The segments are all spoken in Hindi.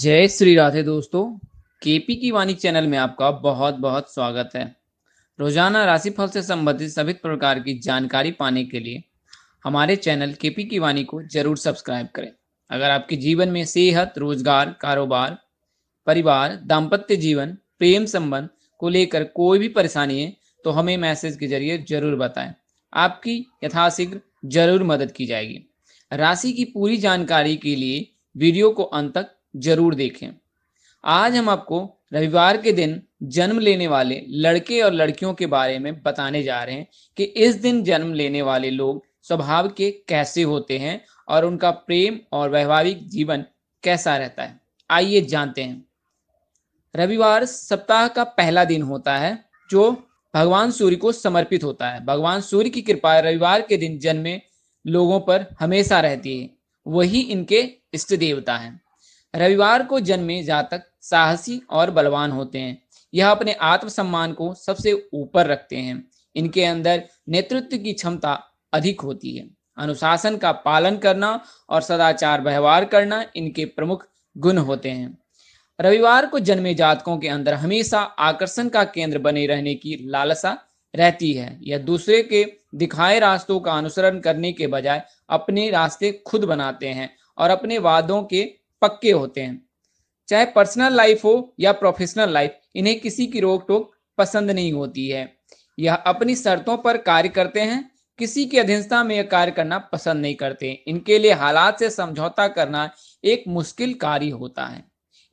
जय श्री राधे दोस्तों केपी की वाणी चैनल में आपका बहुत बहुत स्वागत है रोजाना राशिफल से संबंधित सभी प्रकार की जानकारी पाने के लिए हमारे चैनल केपी की वाणी को जरूर सब्सक्राइब करें अगर आपके जीवन में सेहत रोजगार कारोबार परिवार दाम्पत्य जीवन प्रेम संबंध को लेकर कोई भी परेशानी है तो हमें मैसेज के जरिए जरूर बताएं आपकी यथाशीघ्र जरूर मदद की जाएगी राशि की पूरी जानकारी के लिए वीडियो को अंत तक जरूर देखें आज हम आपको रविवार के दिन जन्म लेने वाले लड़के और लड़कियों के बारे में बताने जा रहे हैं कि इस दिन जन्म लेने वाले लोग स्वभाव के कैसे होते हैं और उनका प्रेम और वैवाहिक जीवन कैसा रहता है आइए जानते हैं रविवार सप्ताह का पहला दिन होता है जो भगवान सूर्य को समर्पित होता है भगवान सूर्य की कृपा रविवार के दिन जन्मे लोगों पर हमेशा रहती है वही इनके इष्ट देवता हैं रविवार को जन्मे जातक साहसी और बलवान होते हैं यह अपने आत्मसम्मान को सबसे ऊपर रखते हैं इनके अंदर नेतृत्व की क्षमता अधिक होती है अनुशासन का पालन करना और सदाचार व्यवहार करना इनके प्रमुख गुण होते हैं रविवार को जन्मे जातकों के अंदर हमेशा आकर्षण का केंद्र बने रहने की लालसा रहती है यह दूसरे के दिखाए रास्तों का अनुसरण करने के बजाय अपने रास्ते खुद बनाते हैं और अपने वादों के पक्के होते हैं चाहे पर्सनल लाइफ हो या प्रोफेशनल लाइफ इन्हें किसी की रोक टोक पसंद नहीं होती है यह अपनी शर्तों पर कार्य करते हैं किसी की अधीनता में यह कार्य करना पसंद नहीं करते इनके लिए हालात से समझौता करना एक मुश्किल कार्य होता है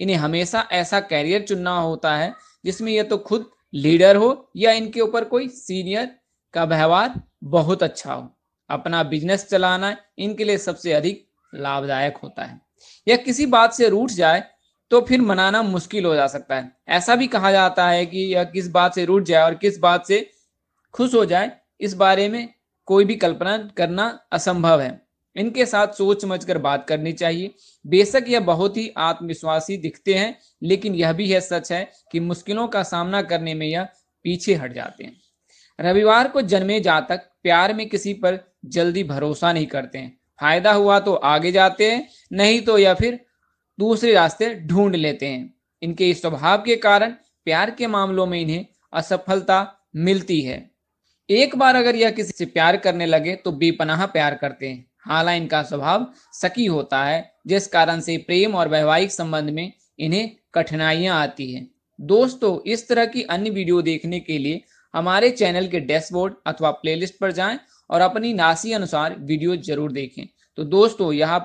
इन्हें हमेशा ऐसा कैरियर चुनना होता है जिसमें यह तो खुद लीडर हो या इनके ऊपर कोई सीनियर का व्यवहार बहुत अच्छा हो अपना बिजनेस चलाना इनके लिए सबसे अधिक लाभदायक होता है या किसी बात से रूठ जाए तो फिर मनाना मुश्किल हो जा सकता है ऐसा भी कहा जाता है कि यह किस बात से रूठ जाए और किस बात से खुश हो जाए इस बारे में कोई भी कल्पना करना असंभव है इनके साथ सोच समझ कर बात करनी चाहिए बेशक यह बहुत ही आत्मविश्वासी दिखते हैं लेकिन यह भी है सच है कि मुश्किलों का सामना करने में यह पीछे हट जाते हैं रविवार को जन्मे जातक प्यार में किसी पर जल्दी भरोसा नहीं करते हैं फायदा हुआ तो आगे जाते हैं नहीं तो या फिर दूसरे रास्ते ढूंढ लेते हैं इनके इस स्वभाव के कारण प्यार के मामलों में इन्हें असफलता मिलती है एक बार अगर यह किसी से प्यार करने लगे तो बेपनाह प्यार करते हैं हालांकि इनका स्वभाव सकी होता है जिस कारण से प्रेम और वैवाहिक संबंध में इन्हें कठिनाइयां आती हैं दोस्तों इस तरह की अन्य वीडियो देखने के लिए हमारे चैनल के डैशबोर्ड अथवा प्लेलिस्ट पर जाएं और अपनी नासी अनुसार वीडियो जरूर देखें तो दोस्तों यहाँ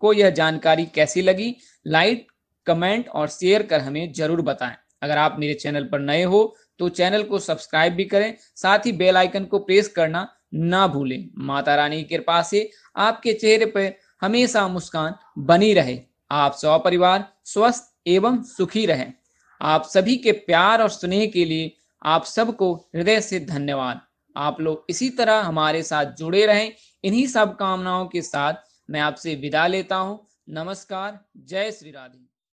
को यह जानकारी कैसी लगी लाइक कमेंट और शेयर कर हमें जरूर बताएं अगर आप मेरे चैनल पर नए हो तो चैनल को सब्सक्राइब भी करें साथ ही बेल आइकन को प्रेस करना ना भूलें माता रानी की कृपा से आपके चेहरे पर हमेशा मुस्कान बनी रहे आप परिवार स्वस्थ एवं सुखी रहें आप सभी के प्यार और स्नेह के लिए आप सबको हृदय से धन्यवाद आप लोग इसी तरह हमारे साथ जुड़े रहें इन्हीं सब कामनाओं के साथ मैं आपसे विदा लेता हूं नमस्कार जय श्री राधे